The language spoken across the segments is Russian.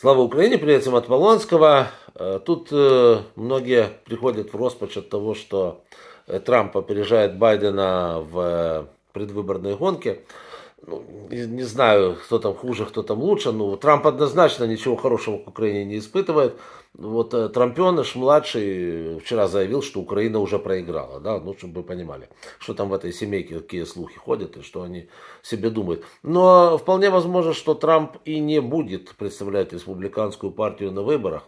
Слава Украине, при этом от Полонского. Э, тут э, многие приходят в роспач от того, что э, Трамп опережает Байдена в предвыборной гонке ну, не, не знаю, кто там хуже, кто там лучше, но Трамп однозначно ничего хорошего к Украине не испытывает. Вот э, Трампеныш младший вчера заявил, что Украина уже проиграла, да, ну, чтобы вы понимали, что там в этой семейке, какие слухи ходят и что они себе думают. Но вполне возможно, что Трамп и не будет представлять республиканскую партию на выборах,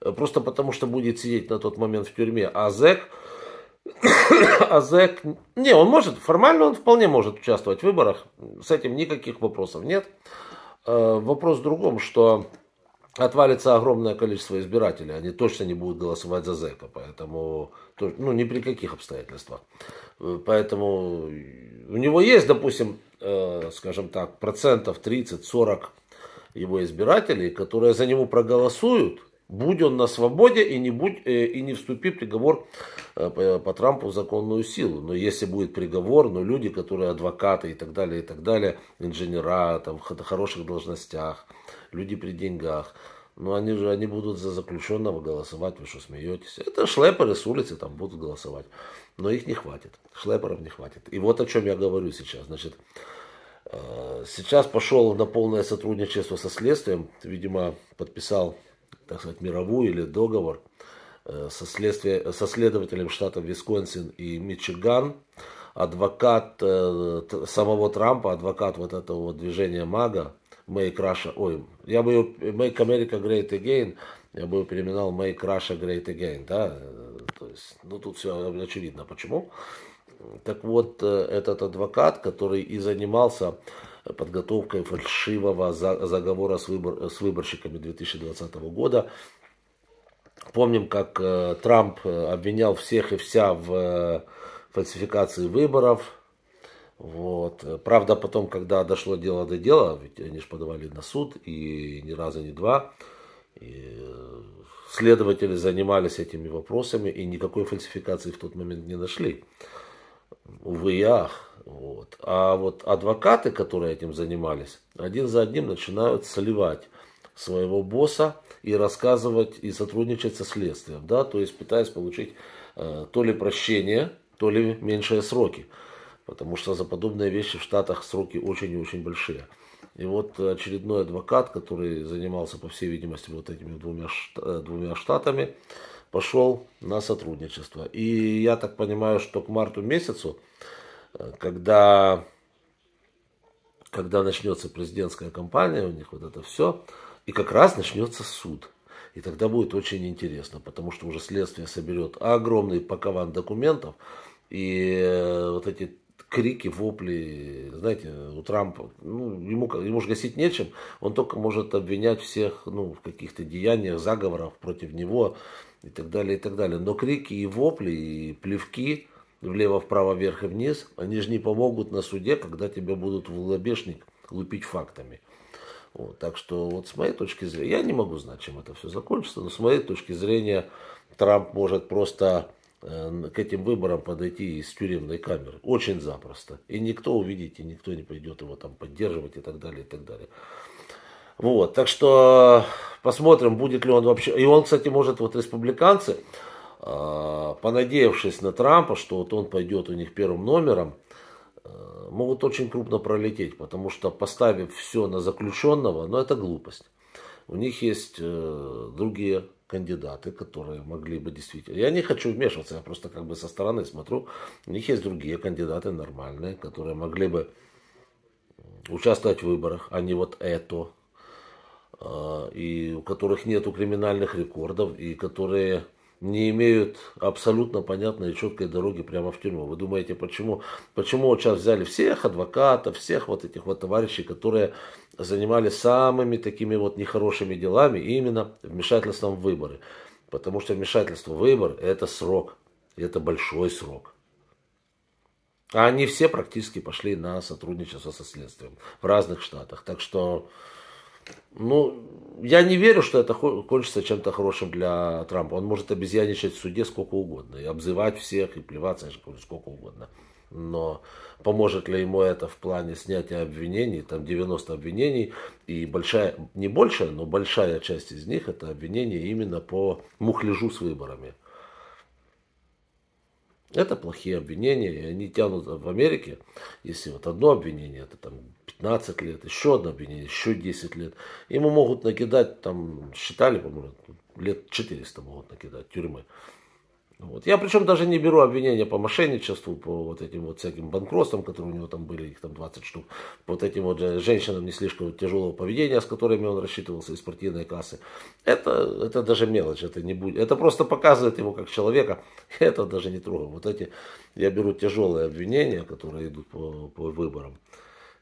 э, просто потому что будет сидеть на тот момент в тюрьме, а Зек АЗЭК... Не, он может, формально он вполне может участвовать в выборах. С этим никаких вопросов нет. Э, вопрос в другом, что отвалится огромное количество избирателей. Они точно не будут голосовать за ЗЭКа, поэтому, ну, ни при каких обстоятельствах. Э, поэтому у него есть, допустим, э, скажем так, процентов 30-40 его избирателей, которые за него проголосуют – Будь он на свободе и не, будь, э, и не вступи приговор э, по Трампу в законную силу. Но если будет приговор, но люди, которые адвокаты и так далее, и так далее, инженера, там, в хороших должностях, люди при деньгах, ну они же, они будут за заключенного голосовать, вы что смеетесь? Это шлепперы с улицы там будут голосовать. Но их не хватит, шлепперов не хватит. И вот о чем я говорю сейчас, значит, э, Сейчас пошел на полное сотрудничество со следствием, видимо, подписал так сказать, мировую или договор э, со, следствие, со следователем штата Висконсин и Мичиган, адвокат э, самого Трампа, адвокат вот этого вот движения МАГА, Make Russia, ой, я бы ее, Make America Great Again, я бы ее переименовал Make Russia Great Again, да, э, то есть, ну тут все очевидно, почему. Так вот, этот адвокат, который и занимался подготовкой фальшивого заговора с, выбор, с выборщиками 2020 года. Помним, как э, Трамп э, обвинял всех и вся в э, фальсификации выборов. Вот. Правда, потом, когда дошло дело до дела, ведь они же подавали на суд, и ни разу, ни два, и следователи занимались этими вопросами, и никакой фальсификации в тот момент не нашли. Увы и ах. Вот. А вот адвокаты, которые этим занимались, один за одним начинают сливать своего босса и рассказывать и сотрудничать со следствием, да, то есть пытаясь получить э, то ли прощение, то ли меньшие сроки, потому что за подобные вещи в Штатах сроки очень и очень большие. И вот очередной адвокат, который занимался, по всей видимости, вот этими двумя, э, двумя штатами, пошел на сотрудничество. И я так понимаю, что к марту месяцу когда, когда начнется президентская кампания, у них вот это все, и как раз начнется суд. И тогда будет очень интересно, потому что уже следствие соберет огромный пакован документов, и э, вот эти крики, вопли, знаете, у Трампа, ну, ему, ему же гасить нечем, он только может обвинять всех, ну, в каких-то деяниях, заговорах против него и так далее, и так далее. Но крики и вопли, и плевки, влево-вправо, вверх и вниз, они же не помогут на суде, когда тебя будут в лобешник лупить фактами. Вот, так что вот с моей точки зрения, я не могу знать, чем это все закончится, но с моей точки зрения Трамп может просто э, к этим выборам подойти из тюремной камеры. Очень запросто. И никто увидит, и никто не пойдет его там поддерживать и так далее, и так далее. Вот, так что посмотрим, будет ли он вообще... И он, кстати, может, вот республиканцы, а, понадеявшись на Трампа, что вот он пойдет у них первым номером, а, могут очень крупно пролететь, потому что поставив все на заключенного, ну это глупость. У них есть э, другие кандидаты, которые могли бы действительно... Я не хочу вмешиваться, я просто как бы со стороны смотрю. У них есть другие кандидаты нормальные, которые могли бы участвовать в выборах, а не вот это, а, и у которых нету криминальных рекордов, и которые не имеют абсолютно понятной и четкой дороги прямо в тюрьму. Вы думаете, почему, почему вот сейчас взяли всех адвокатов, всех вот этих вот товарищей, которые занимались самыми такими вот нехорошими делами, именно вмешательством в выборы. Потому что вмешательство в выбор – это срок, это большой срок. А они все практически пошли на сотрудничество со следствием в разных штатах. Так что ну, я не верю, что это кончится чем-то хорошим для Трампа. Он может обезьяничать в суде сколько угодно, и обзывать всех, и плеваться сколько угодно. Но поможет ли ему это в плане снятия обвинений, там 90 обвинений, и большая, не большая, но большая часть из них это обвинения именно по мухляжу с выборами. Это плохие обвинения, и они тянут в Америке, если вот одно обвинение, это там 15 лет, еще одно обвинение, еще 10 лет. Ему могут накидать, там, считали, по-моему, лет 400 могут накидать тюрьмы. Вот. Я причем даже не беру обвинения по мошенничеству, по вот этим вот всяким банкротствам, которые у него там были, их там 20 штук, вот этим вот женщинам не слишком тяжелого поведения, с которыми он рассчитывался из партийной кассы. Это, это даже мелочь, это не будет. Это просто показывает его как человека, это даже не трогаю. Вот эти, я беру тяжелые обвинения, которые идут по, по выборам.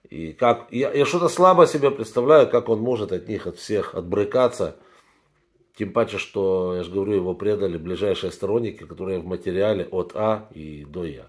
И как, я, я что-то слабо себе представляю, как он может от них, от всех отбрыкаться, тем паче, что, я же говорю, его предали ближайшие сторонники, которые в материале от А и до Я.